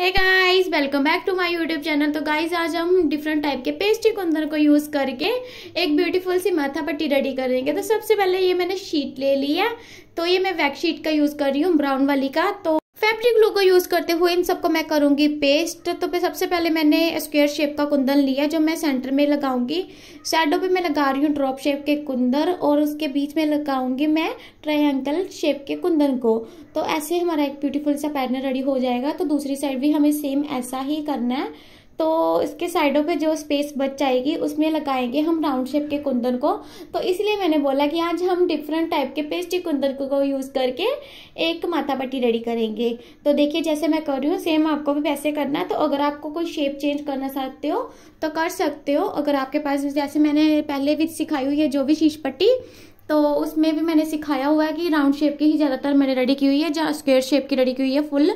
है guys welcome back to my YouTube channel तो guys आज हम डिफरेंट टाइप के पेस्ट्री कुंदन को यूज़ करके एक ब्यूटीफुल सी माथा पट्टी रेडी करेंगे तो सबसे पहले ये मैंने शीट ले ली है तो ये मैं वैक्सीट का यूज़ कर रही हूँ ब्राउन वाली का तो फैब्रिक ग्लू को यूज़ करते हुए इन सबको मैं करूँगी पेस्ट तो फिर सबसे पहले मैंने स्क्वेयर शेप का कुंदन लिया जो मैं सेंटर में लगाऊंगी साइडों पे मैं लगा रही हूँ ड्रॉप शेप के कुंदन और उसके बीच में लगाऊंगी मैं ट्रायंगल शेप के कुंदन को तो ऐसे हमारा एक ब्यूटीफुल सा पैटर्न रेडी हो जाएगा तो दूसरी साइड भी हमें सेम ऐसा ही करना है तो इसके साइडों पे जो स्पेस बच जाएगी उसमें लगाएंगे हम राउंड शेप के कुंदन को तो इसलिए मैंने बोला कि आज हम डिफरेंट टाइप के पेस्टी कुंदन को यूज़ करके एक माथा पट्टी रेडी करेंगे तो देखिए जैसे मैं कर रही हूँ सेम आपको भी वैसे करना है तो अगर आपको कोई शेप चेंज करना चाहते हो तो कर सकते हो अगर आपके पास जैसे मैंने पहले भी सिखाई हुई है जो भी शीश पट्टी तो उसमें भी मैंने सिखाया हुआ है कि राउंड शेप की ही ज़्यादातर मैंने रेडी की हुई है जहाँ स्क्वेयर शेप की रेडी की हुई है फुल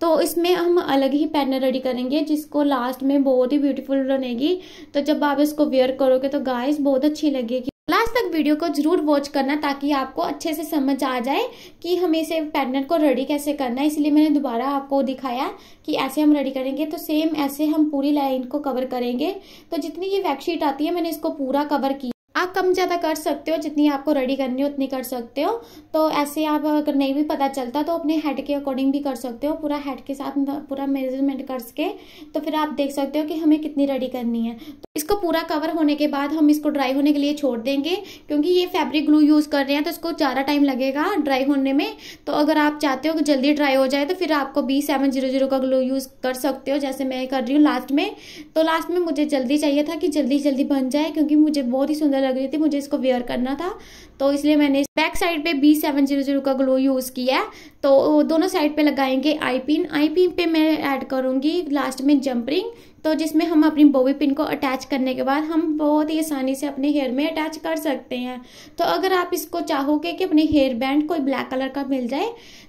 तो इसमें हम अलग ही पैटर्न रेडी करेंगे जिसको लास्ट में बहुत ही ब्यूटीफुल बनेगी तो जब आप इसको वेयर करोगे तो गाइस बहुत अच्छी लगेगी लास्ट तक वीडियो को जरूर वॉच करना ताकि आपको अच्छे से समझ आ जाए कि हमें इसे पैटर्न को रेडी कैसे करना है इसलिए मैंने दोबारा आपको दिखाया कि ऐसे हम रेडी करेंगे तो सेम ऐसे हम पूरी लाइन को कवर करेंगे तो जितनी ये वैक्शीट आती है मैंने इसको पूरा कवर किया आप कम ज़्यादा कर सकते हो जितनी आपको रेडी करनी हो उतनी कर सकते हो तो ऐसे आप अगर नहीं भी पता चलता तो अपने हेड के अकॉर्डिंग भी कर सकते हो पूरा हेड के साथ पूरा मेजरमेंट कर सके तो फिर आप देख सकते हो कि हमें कितनी रेडी करनी है तो इसको पूरा कवर होने के बाद हम इसको ड्राई होने के लिए छोड़ देंगे क्योंकि ये फैब्रिक ग्लू यूज़ कर रहे हैं तो इसको ज़्यादा टाइम लगेगा ड्राई होने में तो अगर आप चाहते हो कि जल्दी ड्राई हो जाए तो फिर आपको बी सेवन जीरो जीरो का ग्लू यूज़ कर सकते हो जैसे मैं कर रही हूँ लास्ट में तो लास्ट में मुझे जल्दी चाहिए था कि जल्दी जल्दी बन जाए क्योंकि मुझे बहुत ही सुंदर लग रही थी मुझे इसको वेयर करना था तो इसलिए मैंने बैक साइड पे बी सेवन जीरो जीरो का ग्लो यूज़ किया है तो दोनों साइड पे लगाएंगे आई पिन आई पिन पे मैं ऐड करूंगी लास्ट में जंप रिंग तो जिसमें हम अपनी बॉबी पिन को अटैच करने के बाद हम बहुत ही आसानी से अपने हेयर में अटैच कर सकते हैं तो अगर आप इसको चाहोगे कि अपने हेयर बैंड कोई ब्लैक कलर का मिल जाए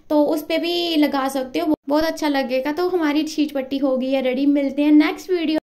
तो उस पर भी लगा सकते हो बहुत अच्छा लगेगा तो हमारी छीट पट्टी होगी या रेडी मिलते हैं नेक्स्ट वीडियो